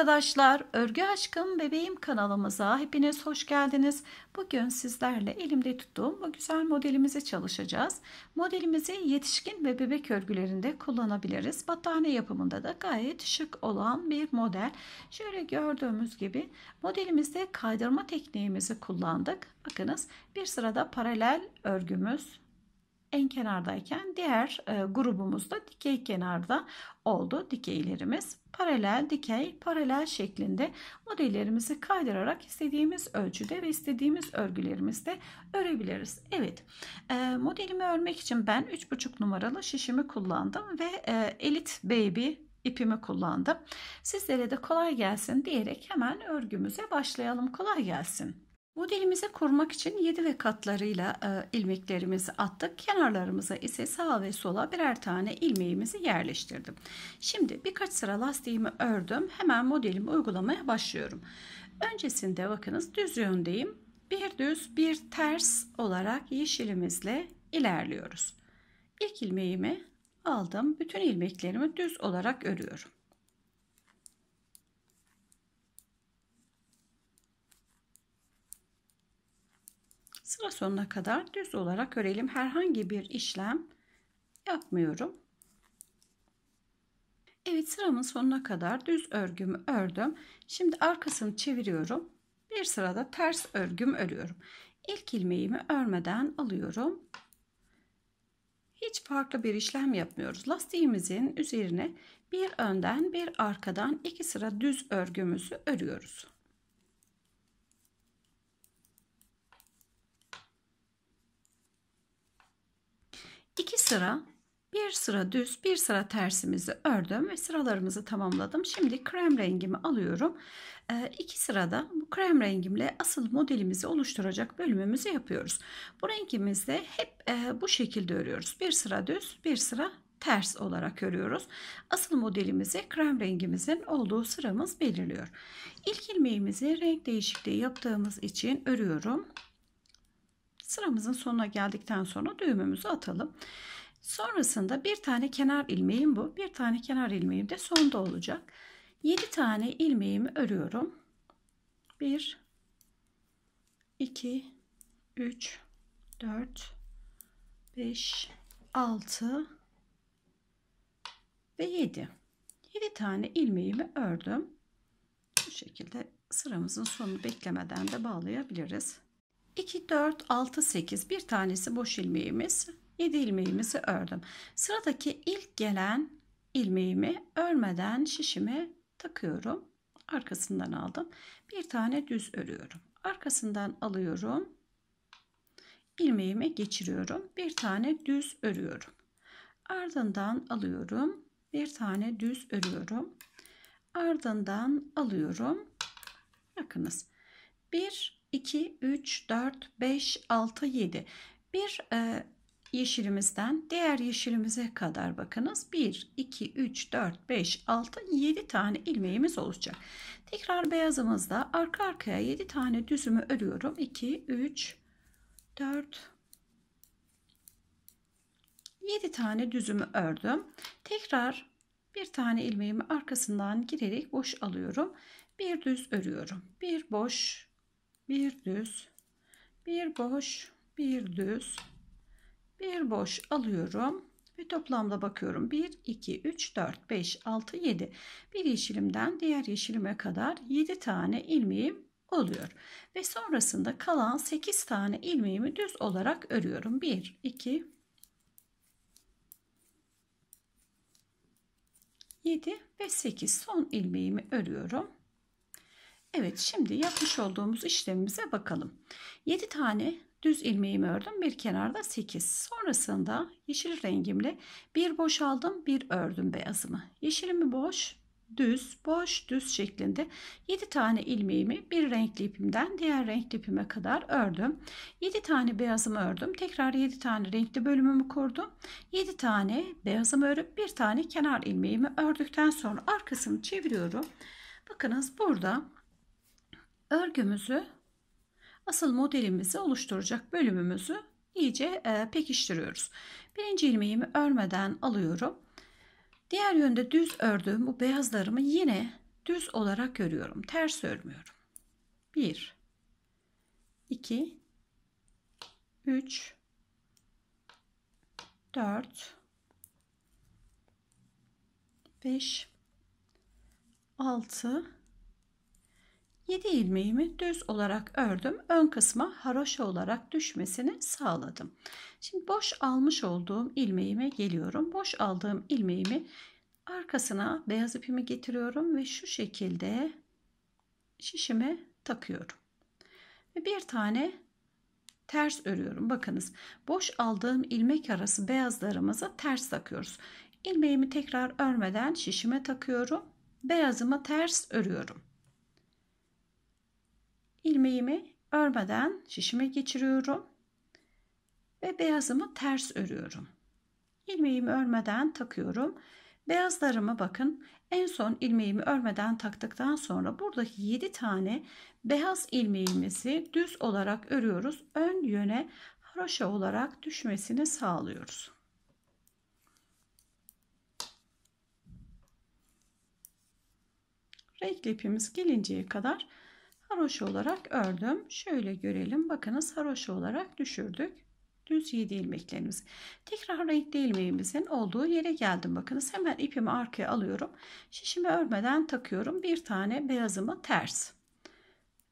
arkadaşlar, Örgü Aşkım Bebeğim kanalımıza hepiniz hoş geldiniz. Bugün sizlerle elimde tuttuğum bu güzel modelimizi çalışacağız. Modelimizi yetişkin ve bebek örgülerinde kullanabiliriz. Battaniye yapımında da gayet şık olan bir model. Şöyle gördüğümüz gibi modelimizde kaydırma tekniğimizi kullandık. Bakınız bir sırada paralel örgümüz en kenardayken diğer e, grubumuz da dikey kenarda oldu. Dikeylerimiz paralel dikey paralel şeklinde modellerimizi kaydırarak istediğimiz ölçüde ve istediğimiz örgülerimizde örebiliriz. Evet e, modelimi örmek için ben 3,5 numaralı şişimi kullandım ve e, Elite Baby ipimi kullandım. Sizlere de kolay gelsin diyerek hemen örgümüze başlayalım. Kolay gelsin. Modelimizi kurmak için 7 ve katlarıyla e, ilmeklerimizi attık. Kenarlarımıza ise sağa ve sola birer tane ilmeğimizi yerleştirdim. Şimdi birkaç sıra lastiğimi ördüm. Hemen modelimi uygulamaya başlıyorum. Öncesinde bakınız düz yöndeyim. Bir düz bir ters olarak yeşilimizle ilerliyoruz. İlk ilmeğimi aldım. Bütün ilmeklerimi düz olarak örüyorum. sıra sonuna kadar düz olarak örelim. Herhangi bir işlem yapmıyorum. Evet sıramın sonuna kadar düz örgümü ördüm. Şimdi arkasını çeviriyorum. Bir sırada ters örgüm örüyorum. İlk ilmeğimi örmeden alıyorum. Hiç farklı bir işlem yapmıyoruz. Lastiğimizin üzerine bir önden bir arkadan iki sıra düz örgümüzü örüyoruz. sıra bir sıra düz bir sıra tersimizi ördüm ve sıralarımızı tamamladım. Şimdi krem rengimi alıyorum. Ee, iki sırada bu krem rengimle asıl modelimizi oluşturacak bölümümüzü yapıyoruz. Bu rengimizde hep e, bu şekilde örüyoruz. Bir sıra düz bir sıra ters olarak örüyoruz. Asıl modelimizi krem rengimizin olduğu sıramız belirliyor. İlk ilmeğimizi renk değişikliği yaptığımız için örüyorum. Sıramızın sonuna geldikten sonra düğümümüzü atalım. Sonrasında bir tane kenar ilmeğim bu. Bir tane kenar ilmeğim de sonda olacak. 7 tane ilmeğimi örüyorum. 1 2 3 4 5 6 ve 7. 7 tane ilmeğimi ördüm. Bu şekilde sıramızın sonunu beklemeden de bağlayabiliriz. 2 4 6 8 bir tanesi boş ilmeğimiz. 7 ilmeğimizi ördüm. Sıradaki ilk gelen ilmeğimi örmeden şişime takıyorum. Arkasından aldım. Bir tane düz örüyorum. Arkasından alıyorum. ilmeğime geçiriyorum. Bir tane düz örüyorum. Ardından alıyorum. Bir tane düz örüyorum. Ardından alıyorum. Bakınız. 1, 2, 3, 4, 5, 6, 7. Bir e, yeşilimizden diğer yeşilimize kadar bakınız 1 2 3 4 5 6 7 tane ilmeğimiz olacak tekrar beyazımızda arka arkaya 7 tane düzümü örüyorum 2 3 4 7 tane düzümü ördüm tekrar bir tane ilmeğimi arkasından girerek boş alıyorum bir düz örüyorum bir boş bir düz bir boş bir düz bir boş alıyorum ve toplamda bakıyorum 1, 2, 3, 4, 5, 6, 7. Bir yeşilimden diğer yeşilime kadar 7 tane ilmeğim oluyor. Ve sonrasında kalan 8 tane ilmeğimi düz olarak örüyorum. 1, 2, 7 ve 8 son ilmeğimi örüyorum. Evet şimdi yapmış olduğumuz işlemimize bakalım. 7 tane düz ilmeğimi ördüm. Bir kenarda 8. Sonrasında yeşil rengimle bir boş aldım, bir ördüm beyazımı. Yeşilimi boş, düz, boş, düz şeklinde 7 tane ilmeğimi bir renkli ipimden diğer renkli ipime kadar ördüm. 7 tane beyazımı ördüm. Tekrar 7 tane renkli bölümümü kurdum. 7 tane beyazımı örüp bir tane kenar ilmeğimi ördükten sonra arkasını çeviriyorum. Bakınız burada örgümüzü asıl modelimizi oluşturacak bölümümüzü iyice e, pekiştiriyoruz. Birinci ilmeğimi örmeden alıyorum. Diğer yönde düz ördüğüm bu beyazlarımı yine düz olarak örüyorum. Ters örmüyorum. 1 2 3 4 5 6 7 ilmeğimi düz olarak ördüm. Ön kısma haroşa olarak düşmesini sağladım. Şimdi boş almış olduğum ilmeğime geliyorum. Boş aldığım ilmeğimi arkasına beyaz ipimi getiriyorum ve şu şekilde şişime takıyorum. Ve bir tane ters örüyorum. Bakınız boş aldığım ilmek arası beyazlarımızı ters takıyoruz. İlmeğimi tekrar örmeden şişime takıyorum. Beyazımı ters örüyorum ilmeğimi örmeden şişime geçiriyorum ve beyazımı ters örüyorum. İlmeğimi örmeden takıyorum. Beyazlarımı bakın en son ilmeğimi örmeden taktıktan sonra buradaki 7 tane beyaz ilmeğimizi düz olarak örüyoruz. Ön yöne haroşa olarak düşmesini sağlıyoruz. Renkli ipimiz gelinceye kadar haroşa olarak ördüm. Şöyle görelim. Bakınız haroşa olarak düşürdük. Düz 7 ilmeklerimiz. Tekrar renkli ilmeğimizin olduğu yere geldim. Bakınız hemen ipimi arkaya alıyorum. Şişimi örmeden takıyorum. Bir tane beyazımı ters.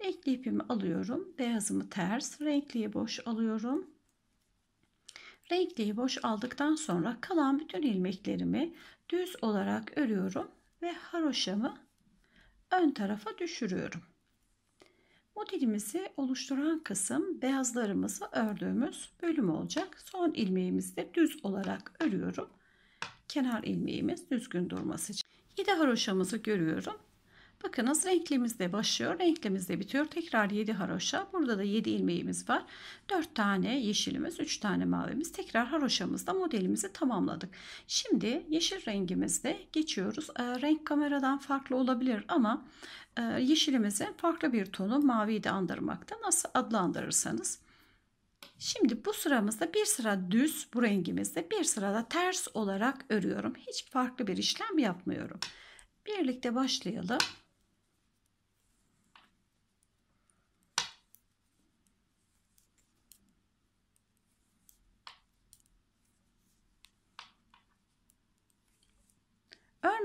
Renkli ipimi alıyorum. Beyazımı ters. Renkliye boş alıyorum. Renkliyi boş aldıktan sonra kalan bütün ilmeklerimi düz olarak örüyorum ve haroşamı ön tarafa düşürüyorum. Modelimizi oluşturan kısım beyazlarımızı ördüğümüz bölüm olacak. Son ilmeğimizi de düz olarak örüyorum. Kenar ilmeğimiz düzgün durması için. 7 haroşamızı görüyorum. Bakınız renklimizde başlıyor, renklimizde bitiyor. Tekrar 7 haroşa. Burada da 7 ilmeğimiz var. 4 tane yeşilimiz, 3 tane mavimiz. Tekrar haroşamızda modelimizi tamamladık. Şimdi yeşil rengimizde geçiyoruz. E, renk kameradan farklı olabilir ama e, yeşilimizin farklı bir tonu maviyi de andırmakta. Nasıl adlandırırsanız. Şimdi bu sıramızda bir sıra düz bu rengimizde bir sırada ters olarak örüyorum. Hiç farklı bir işlem yapmıyorum. Birlikte başlayalım.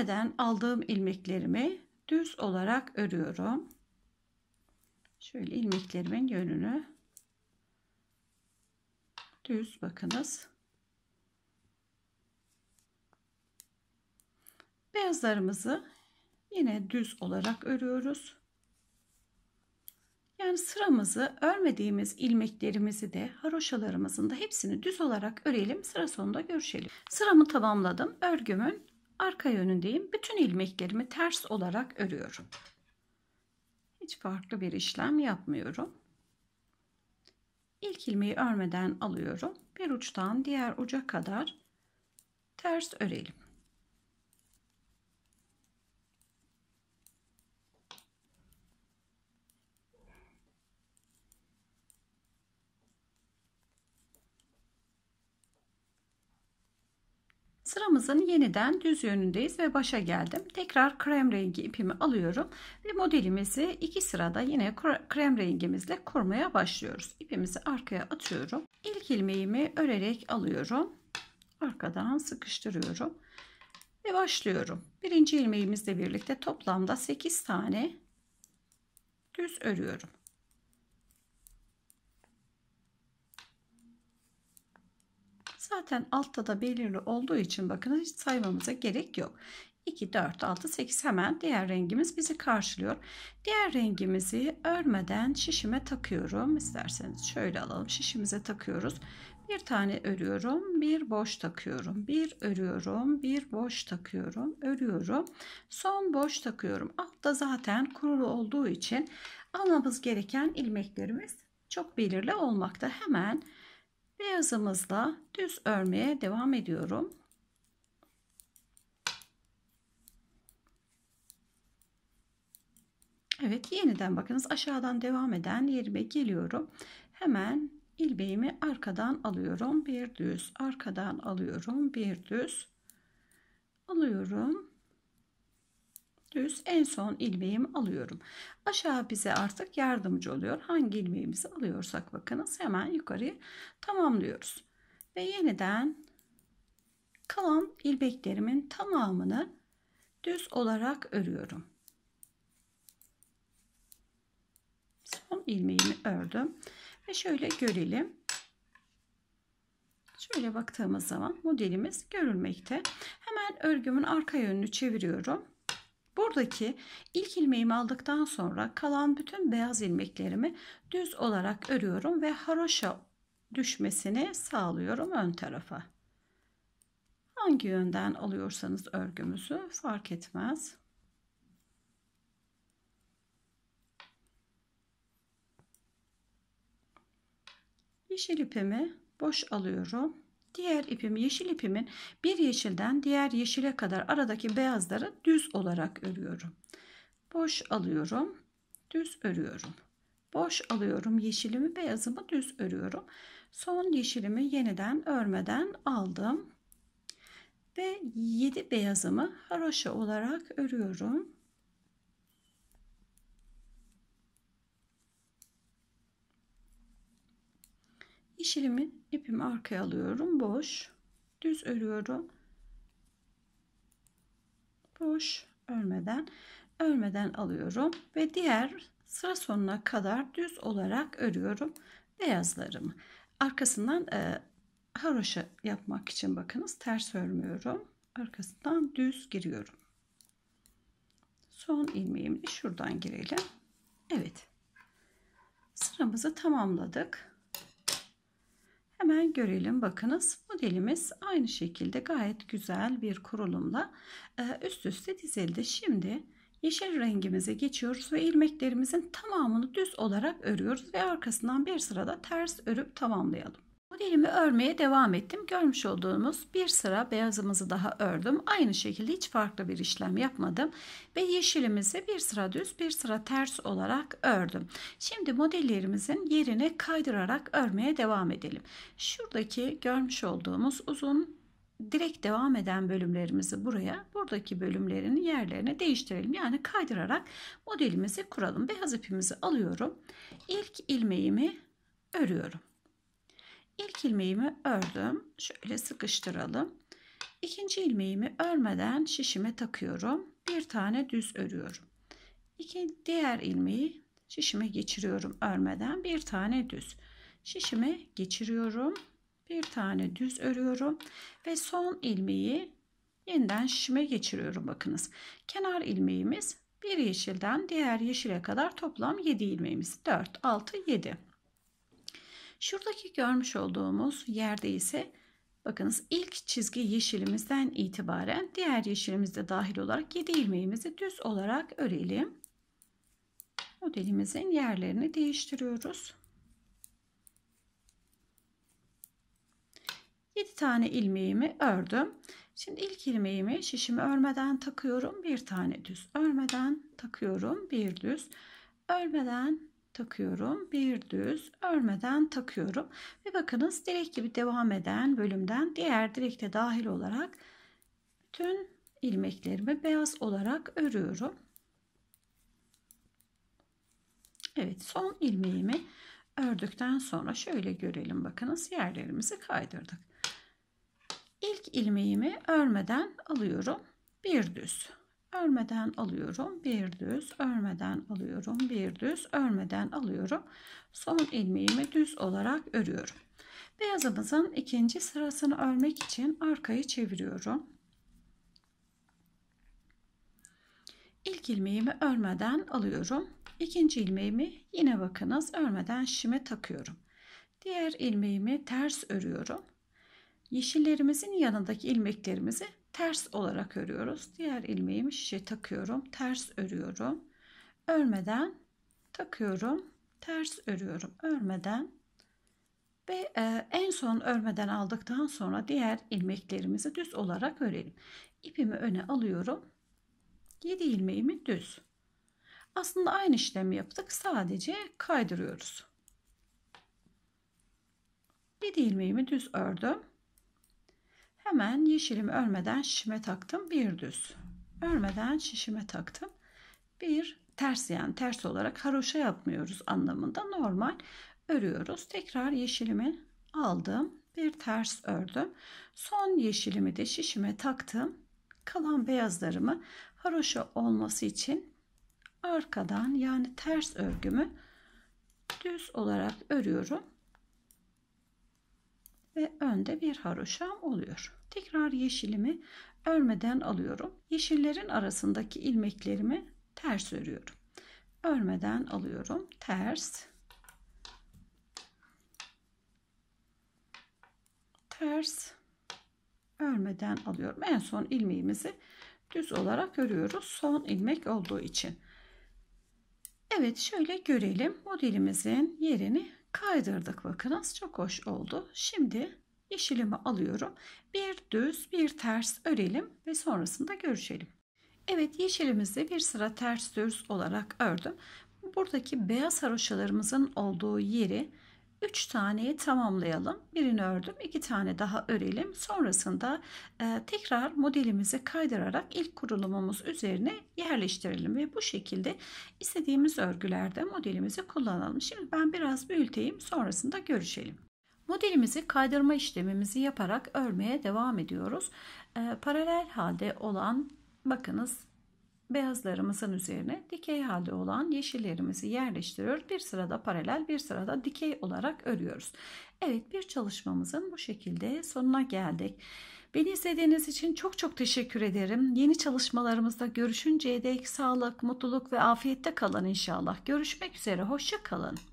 Düğmeden aldığım ilmeklerimi düz olarak örüyorum. Şöyle ilmeklerimin yönünü düz bakınız. Beyazlarımızı yine düz olarak örüyoruz. Yani sıramızı örmediğimiz ilmeklerimizi de haroşalarımızın da hepsini düz olarak örelim. Sıra sonunda görüşelim. Sıramı tamamladım. Örgümün arka yönündeyim. Bütün ilmeklerimi ters olarak örüyorum. Hiç farklı bir işlem yapmıyorum. İlk ilmeği örmeden alıyorum. Bir uçtan diğer uca kadar ters örelim. Sıramızın yeniden düz yönündeyiz ve başa geldim. Tekrar krem rengi ipimi alıyorum ve modelimizi iki sırada yine krem rengimizle kurmaya başlıyoruz. İpimizi arkaya atıyorum. İlk ilmeğimi örerek alıyorum. Arkadan sıkıştırıyorum ve başlıyorum. Birinci ilmeğimizle birlikte toplamda 8 tane düz örüyorum. Zaten altta da belirli olduğu için bakın hiç saymamıza gerek yok. 2, 4, 6, 8 hemen diğer rengimiz bizi karşılıyor. Diğer rengimizi örmeden şişime takıyorum. İsterseniz şöyle alalım şişimize takıyoruz. Bir tane örüyorum, bir boş takıyorum, bir örüyorum, bir boş takıyorum, örüyorum. Son boş takıyorum. Altta zaten kurulu olduğu için almamız gereken ilmeklerimiz çok belirli olmakta. Hemen Beyazımızla düz örmeye devam ediyorum. Evet yeniden bakınız aşağıdan devam eden yerime geliyorum. Hemen ilmeğimi arkadan alıyorum. Bir düz arkadan alıyorum. Bir düz alıyorum düz en son ilmeğimi alıyorum. Aşağı bize artık yardımcı oluyor. Hangi ilmeğimizi alıyorsak bakınız hemen yukarıya tamamlıyoruz. Ve yeniden kalan ilmeklerimin tamamını düz olarak örüyorum. Son ilmeğimi ördüm. Ve şöyle görelim. Şöyle baktığımız zaman modelimiz görülmekte. Hemen örgümün arka yönünü çeviriyorum. Buradaki ilk ilmeğimi aldıktan sonra kalan bütün beyaz ilmeklerimi düz olarak örüyorum ve haroşa düşmesini sağlıyorum ön tarafa. Hangi yönden alıyorsanız örgümüzü fark etmez. Yeşil ipimi boş alıyorum. Diğer ipimi yeşil ipimin bir yeşilden diğer yeşile kadar aradaki beyazları düz olarak örüyorum. Boş alıyorum. Düz örüyorum. Boş alıyorum yeşilimi beyazımı düz örüyorum. Son yeşilimi yeniden örmeden aldım. Ve 7 beyazımı haroşa olarak örüyorum. yeşilimi ipimi arkaya alıyorum. Boş. Düz örüyorum. Boş örmeden örmeden alıyorum ve diğer sıra sonuna kadar düz olarak örüyorum beyazlarımı. Arkasından e, haroşa yapmak için bakınız ters örmüyorum. Arkasından düz giriyorum. Son ilmeğimi şuradan girelim. Evet. Sıramızı tamamladık. Hemen görelim bakınız modelimiz aynı şekilde gayet güzel bir kurulumla e, üst üste dizildi. Şimdi yeşil rengimize geçiyoruz ve ilmeklerimizin tamamını düz olarak örüyoruz ve arkasından bir sırada ters örüp tamamlayalım ilimi örmeye devam ettim. Görmüş olduğumuz bir sıra beyazımızı daha ördüm. Aynı şekilde hiç farklı bir işlem yapmadım. Ve yeşilimizi bir sıra düz bir sıra ters olarak ördüm. Şimdi modellerimizin yerine kaydırarak örmeye devam edelim. Şuradaki görmüş olduğumuz uzun direkt devam eden bölümlerimizi buraya, buradaki bölümlerin yerlerine değiştirelim. Yani kaydırarak modelimizi kuralım. Beyaz ipimizi alıyorum. İlk ilmeğimi örüyorum. İlk ilmeğimi ördüm. Şöyle sıkıştıralım. İkinci ilmeğimi örmeden şişime takıyorum. Bir tane düz örüyorum. İki diğer ilmeği şişime geçiriyorum örmeden. Bir tane düz. Şişime geçiriyorum. Bir tane düz örüyorum ve son ilmeği yeniden şişime geçiriyorum bakınız. Kenar ilmeğimiz bir yeşilden diğer yeşile kadar toplam 7 ilmeğimiz 4 6 7 Şuradaki görmüş olduğumuz yerde ise bakınız ilk çizgi yeşilimizden itibaren diğer yeşilimizde dahil olarak 7 ilmeğimizi düz olarak örelim. Modelimizin yerlerini değiştiriyoruz. 7 tane ilmeğimi ördüm. Şimdi ilk ilmeğimi şişimi örmeden takıyorum. Bir tane düz örmeden takıyorum. Bir düz örmeden takıyorum. Bir düz örmeden takıyorum. Ve bakınız direk gibi devam eden bölümden diğer direkte dahil olarak bütün ilmeklerimi beyaz olarak örüyorum. Evet son ilmeğimi ördükten sonra şöyle görelim bakınız yerlerimizi kaydırdık. İlk ilmeğimi örmeden alıyorum. Bir düz örmeden alıyorum bir düz örmeden alıyorum bir düz örmeden alıyorum son ilmeğimi düz olarak örüyorum beyazımızın ikinci sırasını örmek için arkayı çeviriyorum ilk ilmeğimi örmeden alıyorum ikinci ilmeğimi yine bakınız örmeden şime takıyorum diğer ilmeğimi ters örüyorum yeşillerimizin yanındaki ilmeklerimizi ters olarak örüyoruz. Diğer ilmeğimi şişe takıyorum. Ters örüyorum. Örmeden takıyorum. Ters örüyorum. Örmeden ve e, en son örmeden aldıktan sonra diğer ilmeklerimizi düz olarak örelim. İpimi öne alıyorum. 7 ilmeğimi düz. Aslında aynı işlemi yaptık. Sadece kaydırıyoruz. 7 ilmeğimi düz ördüm. Hemen yeşilim örmeden şişime taktım. Bir düz. Örmeden şişime taktım. Bir ters yani ters olarak haroşa yapmıyoruz anlamında. Normal örüyoruz. Tekrar yeşilimi aldım. Bir ters ördüm. Son yeşilimi de şişime taktım. Kalan beyazlarımı haroşa olması için arkadan yani ters örgümü düz olarak örüyorum ve önde bir haroşam oluyor. Tekrar yeşilimi örmeden alıyorum. Yeşillerin arasındaki ilmeklerimi ters örüyorum. Örmeden alıyorum. Ters. Ters. Örmeden alıyorum. En son ilmeğimizi düz olarak örüyoruz. Son ilmek olduğu için. Evet şöyle görelim. Modelimizin yerini Kaydırdık bakınız çok hoş oldu. Şimdi yeşilimi alıyorum. Bir düz bir ters örelim ve sonrasında görüşelim. Evet yeşilimizi bir sıra ters düz olarak ördüm. Buradaki beyaz haroşalarımızın olduğu yeri 3 taneyi tamamlayalım. Birini ördüm, 2 tane daha örelim. Sonrasında e, tekrar modelimizi kaydırarak ilk kurulumumuz üzerine yerleştirelim ve bu şekilde istediğimiz örgülerde modelimizi kullanalım. Şimdi ben biraz büyüteyim, sonrasında görüşelim. Modelimizi kaydırma işlemimizi yaparak örmeye devam ediyoruz. E, paralel halde olan bakınız beyazlarımızın üzerine dikey halde olan yeşillerimizi yerleştiriyor. Bir sırada paralel bir sırada dikey olarak örüyoruz. Evet bir çalışmamızın bu şekilde sonuna geldik. Beni izlediğiniz için çok çok teşekkür ederim. Yeni çalışmalarımızda görüşünceye dek sağlık, mutluluk ve afiyette kalın inşallah. Görüşmek üzere, hoşça kalın.